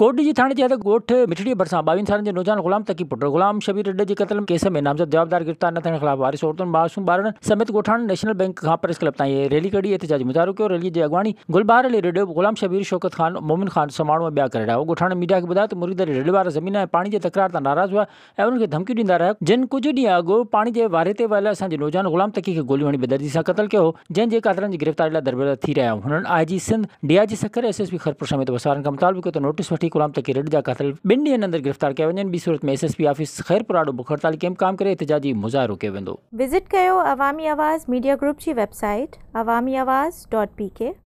कोटडीजी थाणे जे ॻोठ मिठड़ी भरिसां बवीन सालनि के नौजान गुलाम तकी पुट गुलाम शबीर रेड्डी जे कतल केस में नामज़द जवाबदार गिरफ़्तार न थियण ख़िलाफ़ु वारिस औरतुनि मासूम ॿारनि समेत गोठान नेशनल बैंक का प्रेस क्लब ताईं रैली कड़ी एहतिजाज मुज़ाहिरो कयो रैली जे अॻवाणी गुलबहार अली रेडियो गुलाम शबीर शौकत ख़ान मोमिन ख़ान समाणो में ॿिया करे रहिया ॻोठाण मीडिया के बुधा तो मुरीद अली रेडियो वारा ज़मीन ऐं पाणी जे तकरार नाराज़ हुआ ऐं उन्हनि खे धमकियूं ॾींदा जिन कुछ ॾींहं अगो पानी के वारे ते वियल असांजे नौजान गुलाम तकी के गोली वणी बेदर्जी सां क़तल कयो हो जंहिंजे की गिरफ़्तारी लाइ दरबेदर थी रहिया हुननि I G Sindh D I G Sukkur S S P Khairpur समेत वसारनि खां मुतालबो नोटिस वी गुलाम तकी रडजा कतल बिन डी अंदर गिरफ्तार किया वन बी सूरत में एस एस पी ऑफिस ख़ैरपुरा ॾो बुखर कैम्प काम कर एहतजाजी मुजाहरों के वो विज़िट कर अवामी आवाज़ मीडिया ग्रुप की website Awami Awaz dot P के